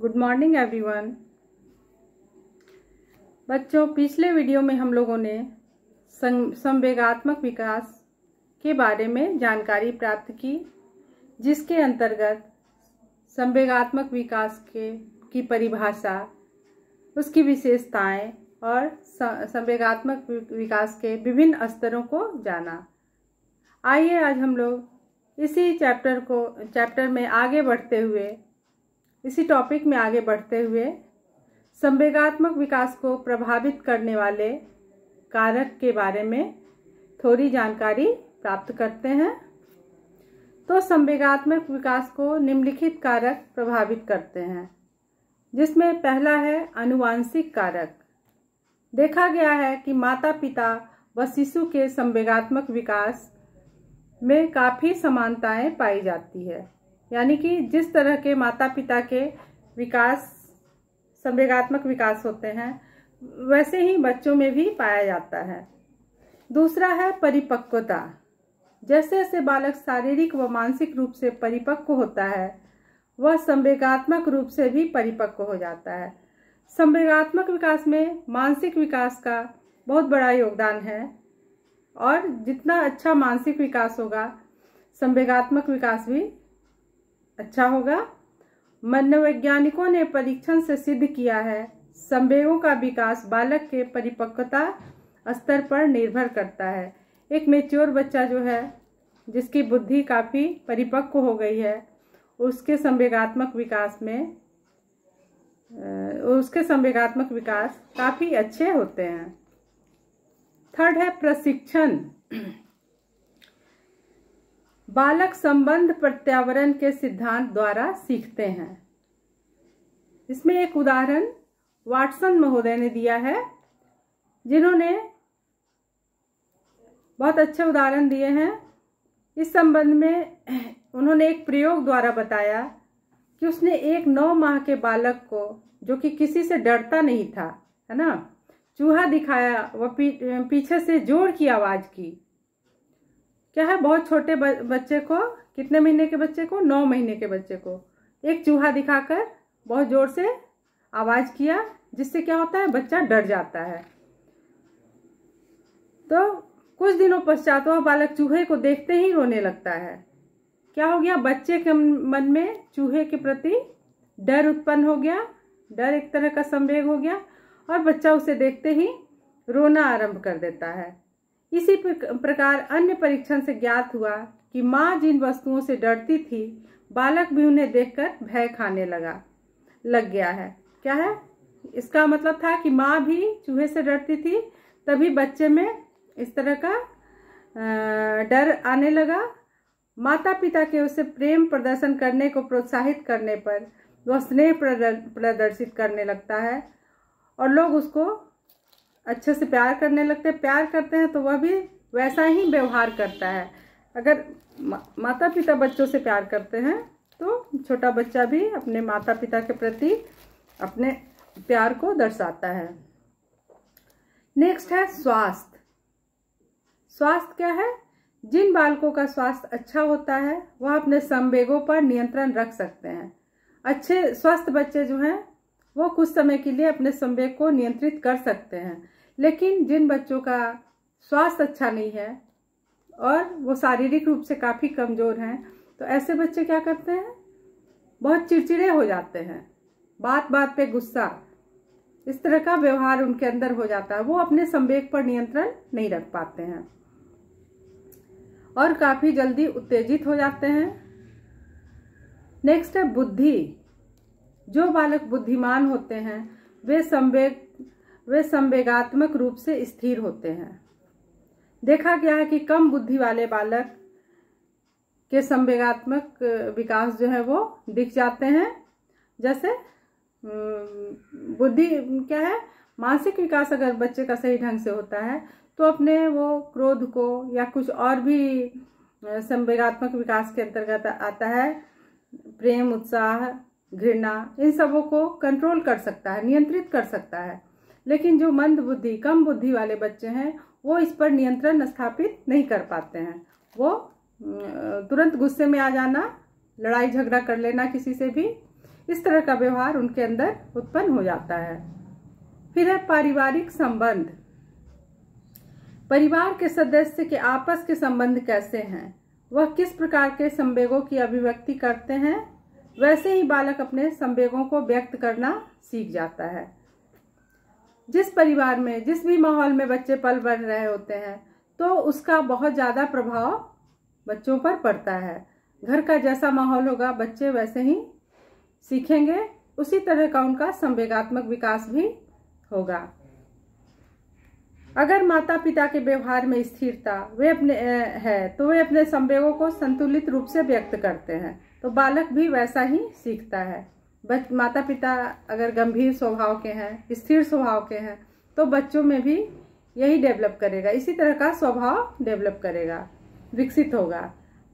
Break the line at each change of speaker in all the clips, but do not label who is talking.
good morning everyone बच्चों पिछले video में हम लोगों ने संवेगात्मक विकास के बारे में जानकारी प्राप्त की जिसके अंतर्गत संवेगात्मक विकास के की परिभाषा उसकी विशेषताएं और संवेगात्मक विकास के विभिन्न स्तरों को जाना आइए आज हम लोग इसी चैप्टर को चैप्टर में आगे बढ़ते हुए इसी टॉपिक में आगे बढ़ते हुए संवेगात्मक विकास को प्रभावित करने वाले कारक के बारे में थोड़ी जानकारी प्राप्त करते हैं तो संवेगात्मक विकास को निम्नलिखित कारक प्रभावित करते हैं जिसमें पहला है अनुवांशिक कारक देखा गया है कि माता पिता व शिशु के संवेगात्मक विकास में काफ़ी समानताएं पाई जाती है यानी कि जिस तरह के माता पिता के विकास संवेगात्मक विकास होते हैं वैसे ही बच्चों में भी पाया जाता है दूसरा है परिपक्वता जैसे जैसे बालक शारीरिक व मानसिक रूप से परिपक्व होता है वह संवेगात्मक रूप से भी परिपक्व हो जाता है संवेगात्मक विकास में मानसिक विकास का बहुत बड़ा योगदान है और जितना अच्छा मानसिक विकास होगा संवेगात्मक विकास भी अच्छा होगा मनोवैज्ञानिकों ने परीक्षण से सिद्ध किया है संवेगों का विकास बालक के परिपक्वता स्तर पर निर्भर करता है एक मेच्योर बच्चा जो है जिसकी बुद्धि काफ़ी परिपक्व हो गई है उसके संवेगात्मक विकास में उसके संवेगात्मक विकास काफ़ी अच्छे होते हैं थर्ड है प्रशिक्षण बालक संबंध प्रत्यावरण के सिद्धांत द्वारा सीखते हैं इसमें एक उदाहरण वाटसन महोदय ने दिया है जिन्होंने बहुत अच्छे उदाहरण दिए हैं इस संबंध में उन्होंने एक प्रयोग द्वारा बताया कि उसने एक नौ माह के बालक को जो कि किसी से डरता नहीं था है ना चूहा दिखाया वह पीछे से जोर की आवाज़ की क्या है बहुत छोटे बच्चे को कितने महीने के बच्चे को नौ महीने के बच्चे को एक चूहा दिखाकर बहुत जोर से आवाज़ किया जिससे क्या होता है बच्चा डर जाता है तो कुछ दिनों पश्चात वह बालक चूहे को देखते ही रोने लगता है क्या हो गया बच्चे के मन में चूहे के प्रति डर उत्पन्न हो गया डर एक तरह का संवेग हो गया और बच्चा उसे देखते ही रोना आरंभ कर देता है इसी प्रकार अन्य परीक्षण से ज्ञात हुआ कि माँ जिन वस्तुओं से डरती थी बालक भी उन्हें देखकर भय खाने लगा लग गया है क्या है इसका मतलब था कि माँ भी चूहे से डरती थी तभी बच्चे में इस तरह का डर आने लगा माता पिता के उसे प्रेम प्रदर्शन करने को प्रोत्साहित करने पर वह स्नेह प्रदर्शित करने लगता है और लोग उसको अच्छे से प्यार करने लगते हैं प्यार करते हैं तो वह भी वैसा ही व्यवहार करता है अगर माता पिता बच्चों से प्यार करते हैं तो छोटा बच्चा भी अपने माता पिता के प्रति अपने प्यार को दर्शाता है नेक्स्ट है स्वास्थ्य स्वास्थ्य क्या है जिन बालकों का स्वास्थ्य अच्छा होता है वह अपने संवेगों पर नियंत्रण रख सकते हैं अच्छे स्वस्थ बच्चे जो हैं वो कुछ समय के लिए अपने संवेग को नियंत्रित कर सकते हैं लेकिन जिन बच्चों का स्वास्थ्य अच्छा नहीं है और वो शारीरिक रूप से काफ़ी कमज़ोर हैं तो ऐसे बच्चे क्या करते हैं बहुत चिड़चिड़े हो जाते हैं बात बात पे गुस्सा इस तरह का व्यवहार उनके अंदर हो जाता है वो अपने संवेग पर नियंत्रण नहीं रख पाते हैं और काफ़ी जल्दी उत्तेजित हो जाते हैं नेक्स्ट है बुद्धि जो बालक बुद्धिमान होते हैं वे संवेग वे संवेगात्मक रूप से स्थिर होते हैं देखा गया है कि कम बुद्धि वाले बालक के संवेगात्मक विकास जो है वो दिख जाते हैं जैसे बुद्धि क्या है मानसिक विकास अगर बच्चे का सही ढंग से होता है तो अपने वो क्रोध को या कुछ और भी संवेगात्मक विकास के अंतर्गत आता है प्रेम उत्साह घृणा इन सबों को कंट्रोल कर सकता है नियंत्रित कर सकता है लेकिन जो मंद बुद्धि कम बुद्धि वाले बच्चे हैं वो इस पर नियंत्रण स्थापित नहीं कर पाते हैं वो तुरंत गुस्से में आ जाना लड़ाई झगड़ा कर लेना किसी से भी इस तरह का व्यवहार उनके अंदर उत्पन्न हो जाता है फिर है पारिवारिक संबंध परिवार के सदस्य के आपस के संबंध कैसे हैं वह किस प्रकार के संवेगों की अभिव्यक्ति करते हैं वैसे ही बालक अपने संवेगों को व्यक्त करना सीख जाता है जिस परिवार में जिस भी माहौल में बच्चे पल बढ़ रहे होते हैं तो उसका बहुत ज़्यादा प्रभाव बच्चों पर पड़ता है घर का जैसा माहौल होगा बच्चे वैसे ही सीखेंगे उसी तरह का उनका संवेगात्मक विकास भी होगा अगर माता पिता के व्यवहार में स्थिरता वे अपने है तो वे अपने संवेगों को संतुलित रूप से व्यक्त करते हैं तो बालक भी वैसा ही सीखता है बच माता पिता अगर गंभीर स्वभाव के हैं स्थिर स्वभाव के हैं तो बच्चों में भी यही डेवलप करेगा इसी तरह का स्वभाव डेवलप करेगा विकसित होगा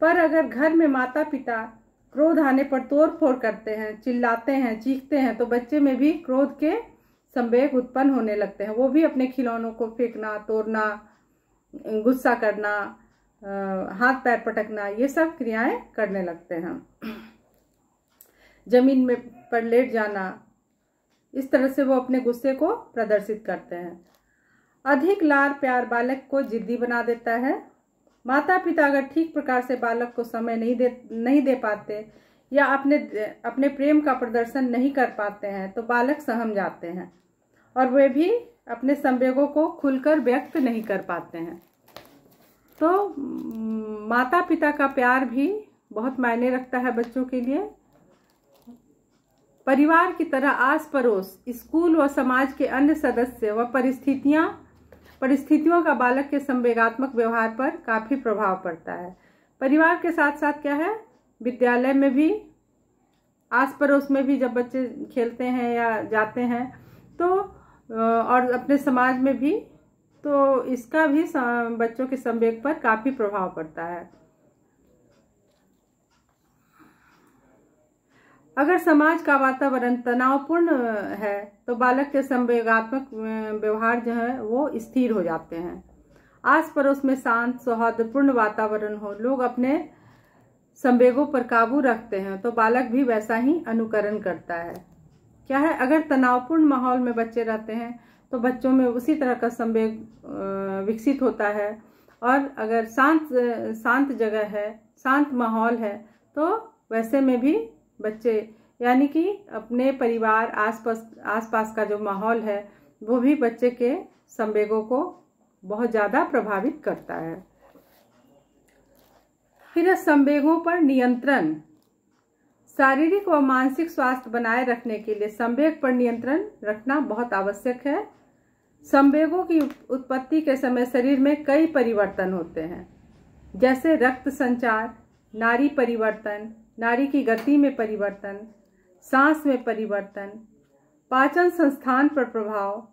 पर अगर घर में माता पिता क्रोध आने पर तोड़ फोड़ करते हैं चिल्लाते हैं चीखते हैं तो बच्चे में भी क्रोध के संवेग उत्पन्न होने लगते हैं वो भी अपने खिलौनों को फेंकना तोड़ना गुस्सा करना हाथ पैर पटकना ये सब क्रियाएं करने लगते हैं जमीन में पर लेट जाना इस तरह से वो अपने गुस्से को प्रदर्शित करते हैं अधिक लार प्यार बालक को जिद्दी बना देता है माता पिता अगर ठीक प्रकार से बालक को समय नहीं दे नहीं दे पाते या अपने अपने प्रेम का प्रदर्शन नहीं कर पाते हैं तो बालक सहम जाते हैं और वे भी अपने संवेगों को खुलकर व्यक्त नहीं कर पाते हैं तो माता पिता का प्यार भी बहुत मायने रखता है बच्चों के लिए परिवार की तरह आस पड़ोस स्कूल व समाज के अन्य सदस्य व परिस्थितियां परिस्थितियों का बालक के संवेगात्मक व्यवहार पर काफ़ी प्रभाव पड़ता है परिवार के साथ साथ क्या है विद्यालय में भी आस पड़ोस में भी जब बच्चे खेलते हैं या जाते हैं तो और अपने समाज में भी तो इसका भी बच्चों के संवेग पर काफ़ी प्रभाव पड़ता है अगर समाज का वातावरण तनावपूर्ण है तो बालक के संवेगात्मक व्यवहार जो है वो स्थिर हो जाते हैं आस पड़ोस में शांत सौहार्दपूर्ण वातावरण हो लोग अपने संवेगों पर काबू रखते हैं तो बालक भी वैसा ही अनुकरण करता है क्या है अगर तनावपूर्ण माहौल में बच्चे रहते हैं तो बच्चों में उसी तरह का संवेग विकसित होता है और अगर शांत शांत जगह है शांत माहौल है तो वैसे में भी बच्चे यानी कि अपने परिवार आसपास आसपास का जो माहौल है वो भी बच्चे के संवेगों को बहुत ज़्यादा प्रभावित करता है फिर संवेगों पर नियंत्रण शारीरिक व मानसिक स्वास्थ्य बनाए रखने के लिए संवेग पर नियंत्रण रखना बहुत आवश्यक है संवेगों की उत्पत्ति के समय शरीर में कई परिवर्तन होते हैं जैसे रक्त संचार नारी परिवर्तन नारी की गति में परिवर्तन सांस में परिवर्तन पाचन संस्थान पर प्रभाव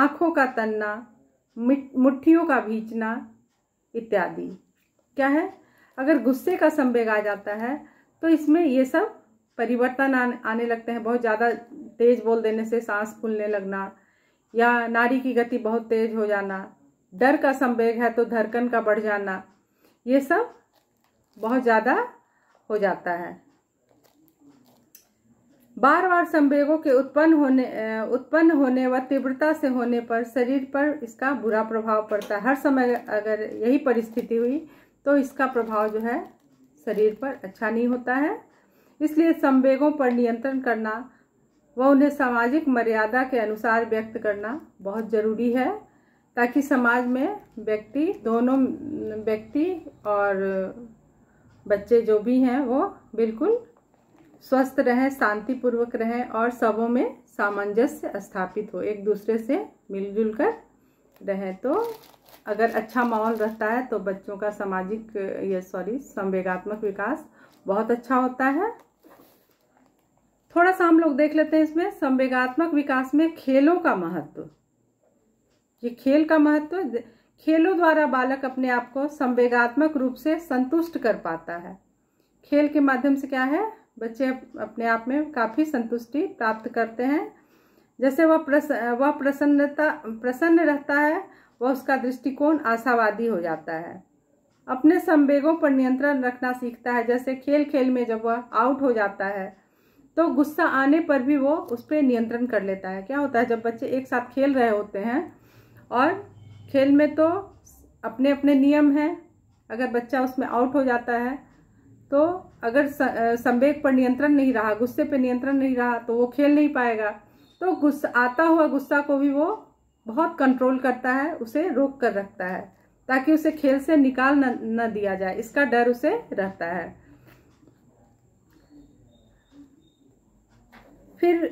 आँखों का तनना मुट्ठियों का भींचना इत्यादि क्या है अगर गुस्से का संवेग आ जाता है तो इसमें ये सब परिवर्तन आने लगते हैं बहुत ज़्यादा तेज बोल देने से सांस फूलने लगना या नारी की गति बहुत तेज हो जाना डर का संवेग है तो धड़कन का बढ़ जाना ये सब बहुत ज़्यादा हो जाता है बार बार संवेगों के उत्पन्न होने उत्पन्न होने व तीव्रता से होने पर शरीर पर इसका बुरा प्रभाव पड़ता है हर समय अगर यही परिस्थिति हुई तो इसका प्रभाव जो है शरीर पर अच्छा नहीं होता है इसलिए संवेगों पर नियंत्रण करना व उन्हें सामाजिक मर्यादा के अनुसार व्यक्त करना बहुत ज़रूरी है ताकि समाज में व्यक्ति दोनों व्यक्ति और बच्चे जो भी हैं वो बिल्कुल स्वस्थ रहें शांतिपूर्वक रहें और सबों में सामंजस्य स्थापित हो एक दूसरे से मिलजुल कर रहें तो अगर अच्छा माहौल रहता है तो बच्चों का सामाजिक ये सॉरी संवेगात्मक विकास बहुत अच्छा होता है थोड़ा सा हम लोग देख लेते हैं इसमें संवेगात्मक विकास में खेलों का महत्व ये खेल का महत्व खेलों द्वारा बालक अपने आप को संवेगात्मक रूप से संतुष्ट कर पाता है खेल के माध्यम से क्या है बच्चे अपने आप में काफ़ी संतुष्टि प्राप्त करते हैं जैसे वह प्रस वह प्रसन्नता प्रसन्न रहता है वह उसका दृष्टिकोण आशावादी हो जाता है अपने संवेगों पर नियंत्रण रखना सीखता है जैसे खेल खेल में जब वह आउट हो जाता है तो गुस्सा आने पर भी वो उस पर नियंत्रण कर लेता है क्या होता है जब बच्चे एक साथ खेल रहे होते हैं और खेल में तो अपने अपने नियम हैं अगर बच्चा उसमें आउट हो जाता है तो अगर संवेग पर नियंत्रण नहीं रहा गुस्से पर नियंत्रण नहीं रहा तो वो खेल नहीं पाएगा तो गुस्सा आता हुआ गुस्सा को भी वो बहुत कंट्रोल करता है उसे रोक कर रखता है ताकि उसे खेल से निकाल न, न दिया जाए इसका डर उसे रहता है फिर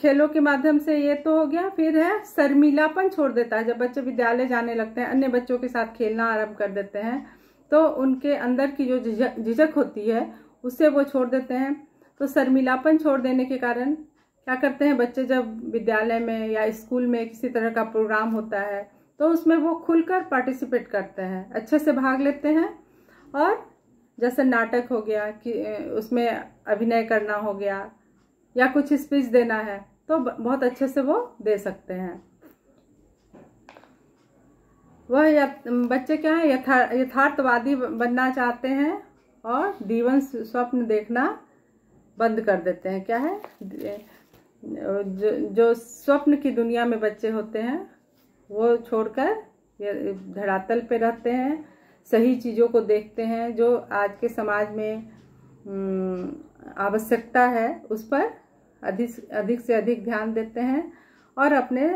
खेलों के माध्यम से ये तो हो गया फिर है शर्मिलापन छोड़ देता है जब बच्चे विद्यालय जाने लगते हैं अन्य बच्चों के साथ खेलना आरंभ कर देते हैं तो उनके अंदर की जो झिझक होती है उसे वो छोड़ देते हैं तो शर्मिलापन छोड़ देने के कारण क्या करते हैं बच्चे जब विद्यालय में या स्कूल में किसी तरह का प्रोग्राम होता है तो उसमें वो खुलकर पार्टिसिपेट करते हैं अच्छे से भाग लेते हैं और जैसे नाटक हो गया कि उसमें अभिनय करना हो गया या कुछ स्पीच देना है तो बहुत अच्छे से वो दे सकते हैं वह या, बच्चे क्या है यथा यथार्थवादी बनना चाहते हैं और जीवन स्वप्न देखना बंद कर देते हैं क्या है जो जो स्वप्न की दुनिया में बच्चे होते हैं वो छोड़कर धरातल पे रहते हैं सही चीज़ों को देखते हैं जो आज के समाज में आवश्यकता है उस पर अधिक अधिक से अधिक ध्यान देते हैं और अपने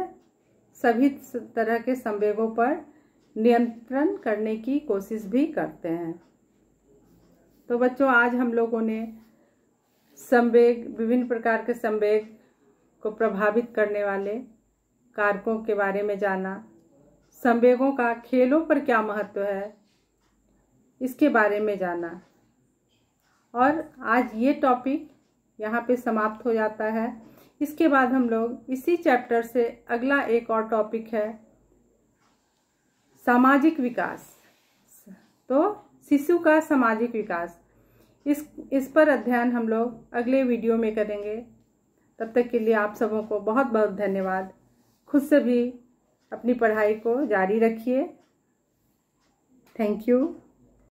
सभी तरह के संवेगों पर नियंत्रण करने की कोशिश भी करते हैं तो बच्चों आज हम लोगों ने संवेग विभिन्न प्रकार के संवेग को प्रभावित करने वाले कारकों के बारे में जाना संवेगों का खेलों पर क्या महत्व है इसके बारे में जाना और आज ये टॉपिक यहाँ पे समाप्त हो जाता है इसके बाद हम लोग इसी चैप्टर से अगला एक और टॉपिक है सामाजिक विकास तो शिशु का सामाजिक विकास इस इस पर अध्ययन हम लोग अगले वीडियो में करेंगे तब तक के लिए आप सबों को बहुत बहुत धन्यवाद खुद से भी अपनी पढ़ाई को जारी रखिए थैंक यू